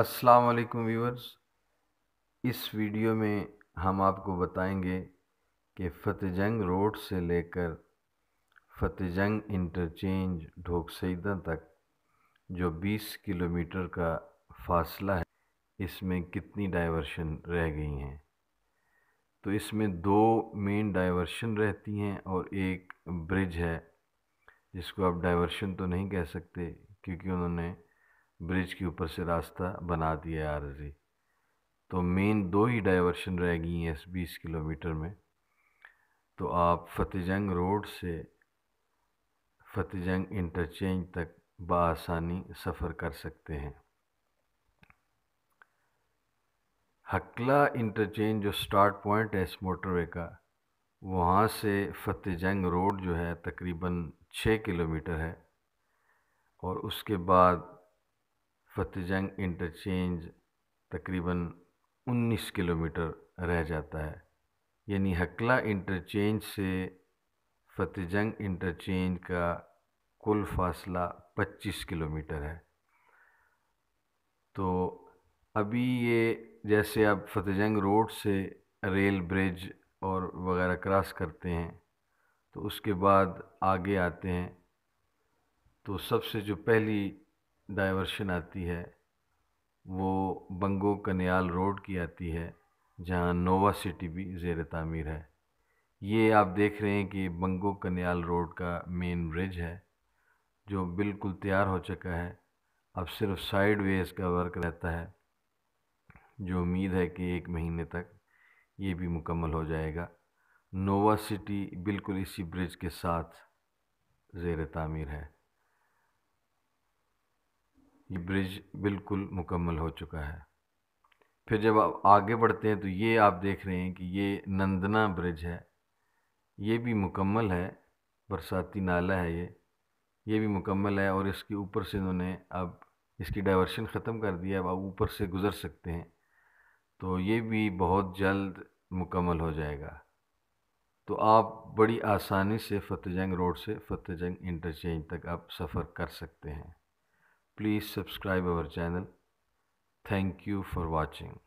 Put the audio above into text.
अस्सलाम वालेकुम व्यूअर्स इस वीडियो में हम आपको बताएंगे कि फतेहजंग रोड से लेकर फतेहजंग इंटरचेंज ढोक सईदा तक जो 20 किलोमीटर का फासला है इसमें कितनी डाइवर्शन रह गई हैं तो इसमें दो मेन डाइवर्शन रहती हैं और एक ब्रिज है जिसको आप डाइवर्शन तो नहीं कह सकते क्योंकि उन्होंने ब्रिज के ऊपर से रास्ता बना दिया आरजी तो मेन दो ही डाइवर्शन रह गई हैं इस बीस किलोमीटर में तो आप फतेहजंग रोड से फतेहजंग इंटरचेंज तक बसानी सफ़र कर सकते हैं हकला इंटरचेंज जो स्टार्ट पॉइंट है इस मोटरवे का वहाँ से फतेहजंग रोड जो है तकरीबन छः किलोमीटर है और उसके बाद फतेहजंग इंटरचेंज तकरीबन 19 किलोमीटर रह जाता है यानी हकला इंटरचेंज से फतेहजंग इंटरचेंज का कुल फासला 25 किलोमीटर है तो अभी ये जैसे आप फतेहजंग रोड से रेल ब्रिज और वगैरह क्रॉस करते हैं तो उसके बाद आगे आते हैं तो सबसे जो पहली डाइवर्शन आती है वो बंगो कन्याल रोड की आती है जहाँ नोवा सिटी भी ज़ेर तामीर है ये आप देख रहे हैं कि बंगो कन्याल रोड का मेन ब्रिज है जो बिल्कुल तैयार हो चुका है अब सिर्फ साइड वेज का वर्क रहता है जो उम्मीद है कि एक महीने तक ये भी मुकम्मल हो जाएगा नोवा सिटी बिल्कुल इसी ब्रिज के साथ ज़ेर तामीर है ये ब्रिज बिल्कुल मुकम्मल हो चुका है फिर जब आप आगे बढ़ते हैं तो ये आप देख रहे हैं कि ये नंदना ब्रिज है ये भी मुकम्मल है बरसाती नाला है ये ये भी मुकम्मल है और इसके ऊपर से इन्होंने अब इसकी डाइवर्शन ख़त्म कर दिया अब आप ऊपर से गुज़र सकते हैं तो ये भी बहुत जल्द मुकम्मल हो जाएगा तो आप बड़ी आसानी से फतेहजंग रोड से फतेहजंग इंटरचेंज तक आप सफ़र कर सकते हैं Please subscribe our channel. Thank you for watching.